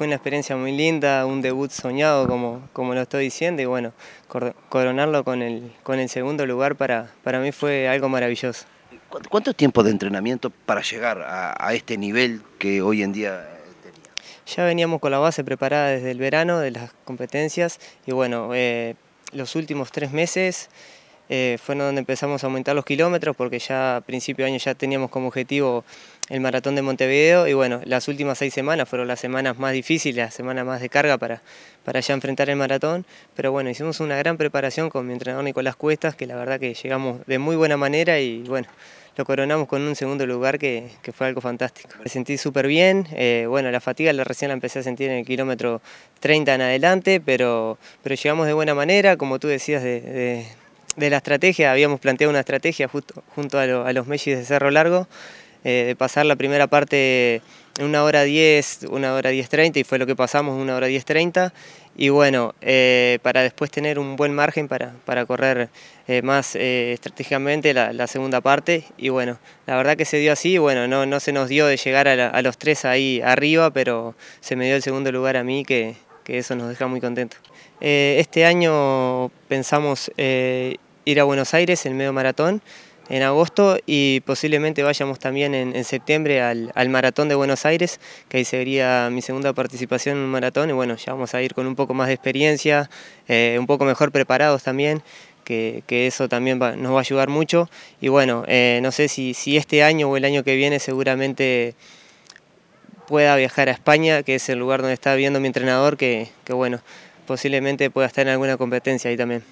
fue una experiencia muy linda, un debut soñado como, como lo estoy diciendo y bueno, coronarlo con el, con el segundo lugar para, para mí fue algo maravilloso. cuántos tiempo de entrenamiento para llegar a, este nivel que hoy en día tenía? Eh, ya veníamos con la base preparada desde el verano de las competencias y bueno, eh, los últimos tres meses eh, fueron donde empezamos a aumentar los kilómetros porque ya a principio de año ya teníamos como objetivo el maratón de Montevideo y bueno, las últimas seis semanas fueron las semanas más difíciles, las semanas más de carga para, para ya enfrentar el maratón, pero bueno, hicimos una gran preparación con mi entrenador Nicolás Cuestas, que la verdad que llegamos de muy buena manera y bueno, lo coronamos con un segundo lugar que, fue algo fantástico. Me sentí súper bien, eh, bueno, la fatiga la recién la empecé a sentir en el kilómetro 30 en adelante, pero, pero llegamos de buena manera, como tú decías, de, la estrategia, habíamos planteado una estrategia junto a, los Mellis de Cerro Largo, eh, de pasar la primera parte en una hora 10, una hora 10.30 y fue lo que pasamos, una hora 10.30 y bueno, eh, para después tener un buen margen para, correr eh, más estratégicamente la, segunda parte. Y bueno, la verdad que se dio así, bueno, no, se nos dio de llegar a, los tres ahí arriba, pero se me dio el segundo lugar a mí, que, eso nos deja muy contentos. este año pensamos ir a Buenos Aires, en medio maratón, en agosto y posiblemente vayamos también en, septiembre al, Maratón de Buenos Aires, que ahí sería mi segunda participación en un maratón y bueno, ya vamos a ir con un poco más de experiencia, eh, un poco mejor preparados también. Que, eso también nos va a ayudar mucho. Y bueno, eh, no sé si, este año o el año que viene seguramente pueda viajar a España, que es el lugar donde está viendo mi entrenador, que, que bueno, posiblemente pueda estar en alguna competencia ahí también.